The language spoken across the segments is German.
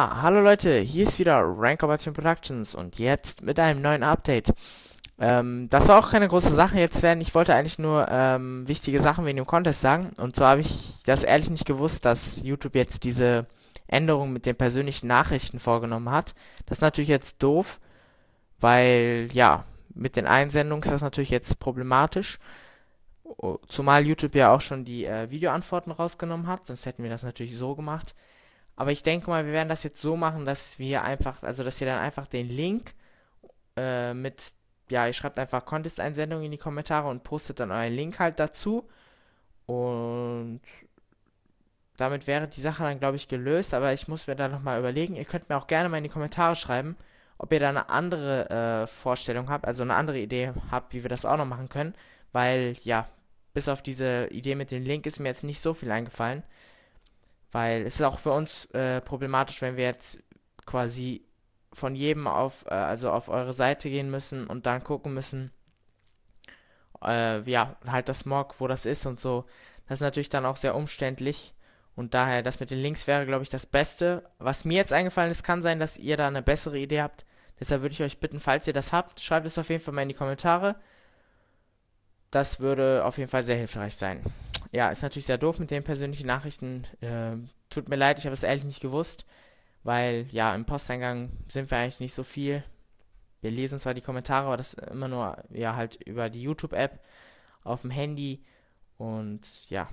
Ah, hallo Leute, hier ist wieder Rank Option Productions und jetzt mit einem neuen Update. Ähm, das war auch keine große Sache jetzt werden. Ich wollte eigentlich nur ähm, wichtige Sachen wegen dem Contest sagen. Und zwar habe ich das ehrlich nicht gewusst, dass YouTube jetzt diese Änderung mit den persönlichen Nachrichten vorgenommen hat. Das ist natürlich jetzt doof, weil ja, mit den Einsendungen ist das natürlich jetzt problematisch. Oh, zumal YouTube ja auch schon die äh, Videoantworten rausgenommen hat, sonst hätten wir das natürlich so gemacht. Aber ich denke mal, wir werden das jetzt so machen, dass wir einfach, also dass ihr dann einfach den Link äh, mit, ja, ihr schreibt einfach Contest-Einsendung in die Kommentare und postet dann euren Link halt dazu. Und damit wäre die Sache dann, glaube ich, gelöst. Aber ich muss mir da nochmal überlegen. Ihr könnt mir auch gerne mal in die Kommentare schreiben, ob ihr da eine andere äh, Vorstellung habt, also eine andere Idee habt, wie wir das auch noch machen können. Weil, ja, bis auf diese Idee mit dem Link ist mir jetzt nicht so viel eingefallen. Weil es ist auch für uns äh, problematisch, wenn wir jetzt quasi von jedem auf, äh, also auf eure Seite gehen müssen und dann gucken müssen, äh, ja, halt das Smog, wo das ist und so. Das ist natürlich dann auch sehr umständlich. Und daher, das mit den Links wäre, glaube ich, das Beste. Was mir jetzt eingefallen ist, kann sein, dass ihr da eine bessere Idee habt. Deshalb würde ich euch bitten, falls ihr das habt, schreibt es auf jeden Fall mal in die Kommentare. Das würde auf jeden Fall sehr hilfreich sein ja, ist natürlich sehr doof mit den persönlichen Nachrichten. Äh, tut mir leid, ich habe es ehrlich nicht gewusst, weil ja, im Posteingang sind wir eigentlich nicht so viel. Wir lesen zwar die Kommentare, aber das immer nur ja halt über die YouTube-App auf dem Handy und ja,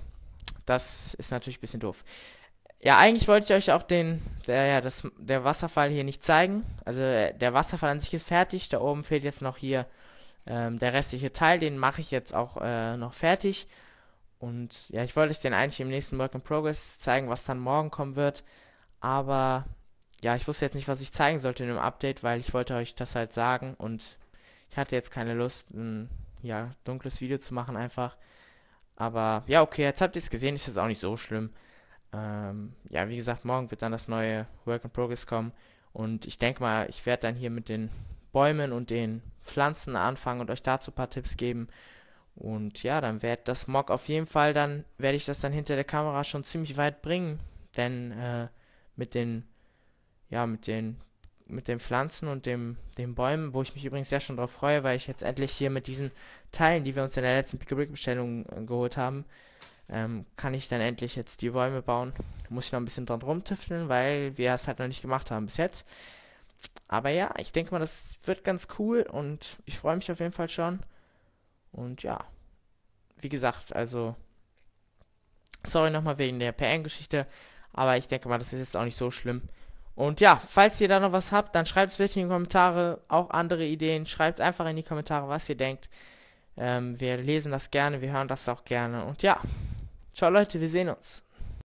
das ist natürlich ein bisschen doof. Ja, eigentlich wollte ich euch auch den, der, ja, das, der Wasserfall hier nicht zeigen. Also äh, der Wasserfall an sich ist fertig. Da oben fehlt jetzt noch hier ähm, der restliche Teil. Den mache ich jetzt auch äh, noch fertig. Und ja, ich wollte euch den eigentlich im nächsten Work in Progress zeigen, was dann morgen kommen wird. Aber ja, ich wusste jetzt nicht, was ich zeigen sollte in dem Update, weil ich wollte euch das halt sagen und ich hatte jetzt keine Lust, ein ja, dunkles Video zu machen einfach. Aber ja, okay, jetzt habt ihr es gesehen, ist jetzt auch nicht so schlimm. Ähm, ja, wie gesagt, morgen wird dann das neue Work in Progress kommen. Und ich denke mal, ich werde dann hier mit den Bäumen und den Pflanzen anfangen und euch dazu ein paar Tipps geben. Und ja, dann wird das Mock auf jeden Fall, dann werde ich das dann hinter der Kamera schon ziemlich weit bringen. Denn äh, mit den, ja, mit den, mit den Pflanzen und dem, den Bäumen, wo ich mich übrigens sehr schon drauf freue, weil ich jetzt endlich hier mit diesen Teilen, die wir uns in der letzten Pick Brick Bestellung äh, geholt haben, ähm, kann ich dann endlich jetzt die Bäume bauen. Muss ich noch ein bisschen dran rumtüfteln, weil wir es halt noch nicht gemacht haben bis jetzt. Aber ja, ich denke mal, das wird ganz cool und ich freue mich auf jeden Fall schon. Und ja, wie gesagt, also, sorry nochmal wegen der PN-Geschichte, aber ich denke mal, das ist jetzt auch nicht so schlimm. Und ja, falls ihr da noch was habt, dann schreibt es bitte in die Kommentare, auch andere Ideen, schreibt es einfach in die Kommentare, was ihr denkt. Ähm, wir lesen das gerne, wir hören das auch gerne. Und ja, ciao Leute, wir sehen uns.